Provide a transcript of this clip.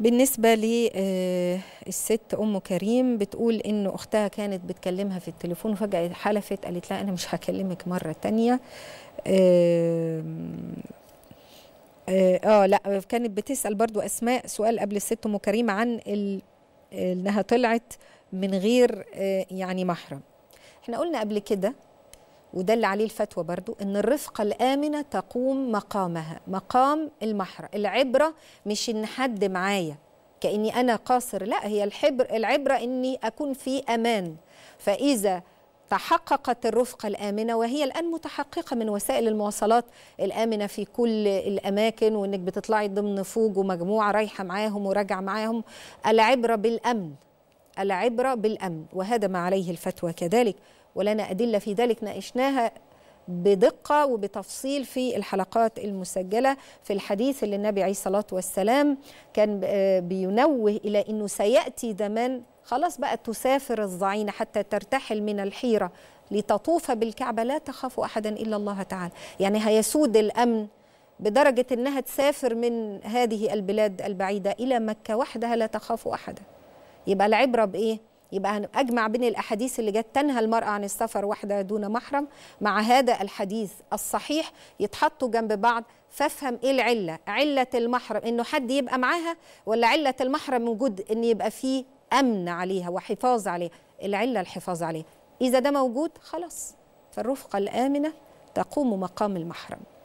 بالنسبة للست آه، أم كريم بتقول إن أختها كانت بتكلمها في التليفون وفجأة حلفت قالت لا أنا مش هكلمك مرة تانية آه،, آه لا كانت بتسأل برضو أسماء سؤال قبل الست أم كريم عن إنها طلعت من غير آه، يعني محرم احنا قلنا قبل كده وده اللي عليه الفتوى برضو ان الرفقة الآمنة تقوم مقامها مقام المحرة العبرة مش ان حد معايا كأني أنا قاصر لا هي الحبر العبرة أني أكون في أمان فإذا تحققت الرفقة الآمنة وهي الآن متحققة من وسائل المواصلات الآمنة في كل الأماكن وإنك بتطلعي ضمن فوج ومجموعة رايحة معاهم وراجعة معاهم العبرة بالأمن العبرة بالأمن وهذا ما عليه الفتوى كذلك ولنا أدلة في ذلك ناقشناها بدقة وبتفصيل في الحلقات المسجلة في الحديث اللي النبي عليه الصلاة والسلام كان آه، بينوه إلى أنه سيأتي زمان خلاص بقى تسافر الضعينة حتى ترتحل من الحيرة لتطوف بالكعبة لا تخاف أحدا إلا الله تعالى يعني هيسود الأمن بدرجة أنها تسافر من هذه البلاد البعيدة إلى مكة وحدها لا تخاف أحدا يبقى العبره بايه يبقى اجمع بين الاحاديث اللي جت تنهى المراه عن السفر وحدها دون محرم مع هذا الحديث الصحيح يتحطوا جنب بعض فافهم ايه العله عله المحرم انه حد يبقى معاها ولا عله المحرم وجود ان يبقى فيه امن عليها وحفاظ عليها العله الحفاظ عليها اذا ده موجود خلاص فالرفقه الامنه تقوم مقام المحرم